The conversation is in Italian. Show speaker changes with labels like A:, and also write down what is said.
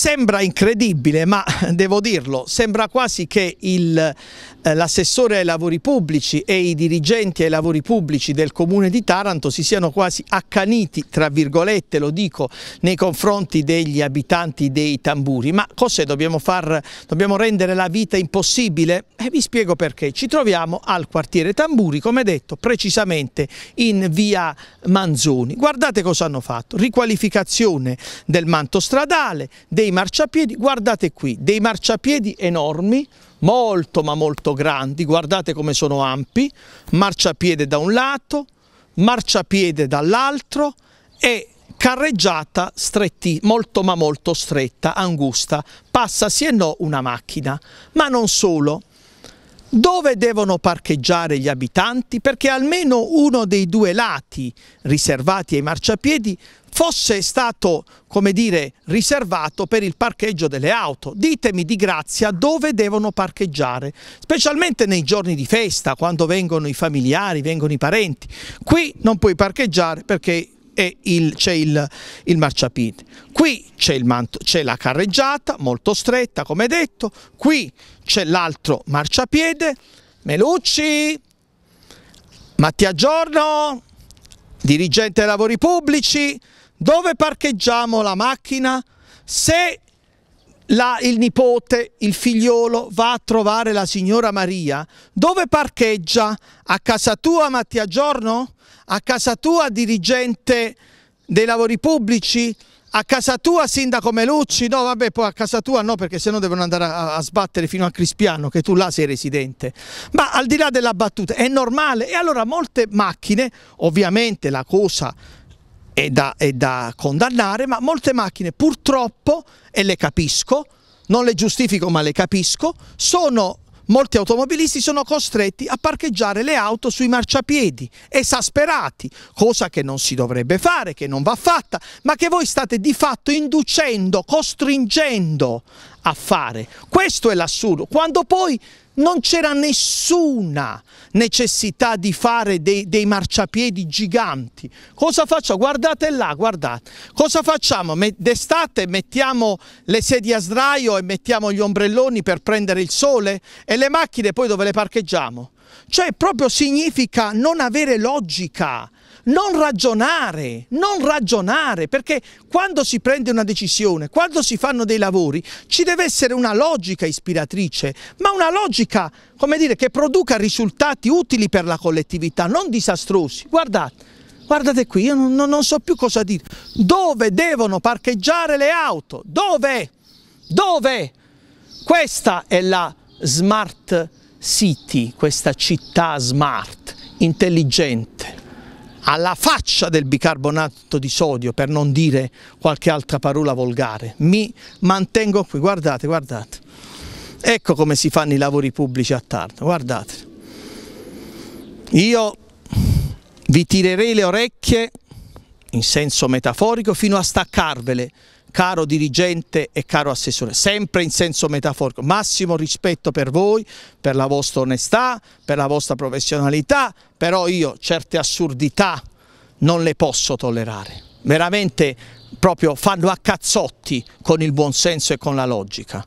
A: Sembra incredibile, ma devo dirlo, sembra quasi che eh, l'assessore ai lavori pubblici e i dirigenti ai lavori pubblici del comune di Taranto si siano quasi accaniti, tra virgolette lo dico, nei confronti degli abitanti dei tamburi. Ma cos'è? Dobbiamo, dobbiamo rendere la vita impossibile? E eh, vi spiego perché. Ci troviamo al quartiere Tamburi, come detto, precisamente in via Manzoni. Guardate cosa hanno fatto. Riqualificazione del manto stradale, dei dei marciapiedi, guardate qui, dei marciapiedi enormi, molto ma molto grandi, guardate come sono ampi, marciapiede da un lato, marciapiede dall'altro e carreggiata stretti, molto ma molto stretta, angusta, passa sì e no una macchina, ma non solo dove devono parcheggiare gli abitanti perché almeno uno dei due lati riservati ai marciapiedi fosse stato, come dire, riservato per il parcheggio delle auto. Ditemi di grazia dove devono parcheggiare, specialmente nei giorni di festa, quando vengono i familiari, vengono i parenti. Qui non puoi parcheggiare perché e c'è il, il marciapiede. Qui c'è, la carreggiata, molto stretta come detto, qui c'è l'altro marciapiede, Melucci, Mattia Giorno, dirigente dei lavori pubblici, dove parcheggiamo la macchina? Se la, il nipote, il figliolo va a trovare la signora Maria, dove parcheggia? A casa tua Mattia Giorno? A casa tua dirigente dei lavori pubblici? A casa tua sindaco Melucci? No vabbè poi a casa tua no perché sennò devono andare a, a sbattere fino a Crispiano che tu là sei residente. Ma al di là della battuta è normale e allora molte macchine, ovviamente la cosa è da, è da condannare, ma molte macchine purtroppo, e le capisco, non le giustifico ma le capisco, sono molti automobilisti sono costretti a parcheggiare le auto sui marciapiedi, esasperati, cosa che non si dovrebbe fare, che non va fatta, ma che voi state di fatto inducendo, costringendo a fare. Questo è l'assurdo, quando poi non c'era nessuna necessità di fare dei, dei, marciapiedi giganti. Cosa facciamo? Guardate là, guardate. Cosa facciamo? D'estate mettiamo le sedie a sdraio e mettiamo gli ombrelloni per prendere il sole e le macchine poi dove le parcheggiamo? Cioè proprio significa non avere logica non ragionare, non ragionare, perché quando si prende una decisione, quando si fanno dei lavori, ci deve essere una logica ispiratrice, ma una logica, come dire, che produca risultati utili per la collettività, non disastrosi. Guardate, guardate qui, io non, non, so più cosa dire. Dove devono parcheggiare le auto? Dove? Dove? Questa è la smart city, questa città smart, intelligente alla faccia del bicarbonato di sodio, per non dire qualche altra parola volgare. Mi mantengo qui, guardate, guardate. Ecco come si fanno i lavori pubblici a Tarno, guardate. Io vi tirerei le orecchie in senso metaforico fino a staccarvele, caro dirigente e caro assessore, sempre in senso metaforico. Massimo rispetto per voi, per la vostra onestà, per la vostra professionalità, però io certe assurdità non le posso tollerare. Veramente proprio fanno a cazzotti con il buonsenso e con la logica.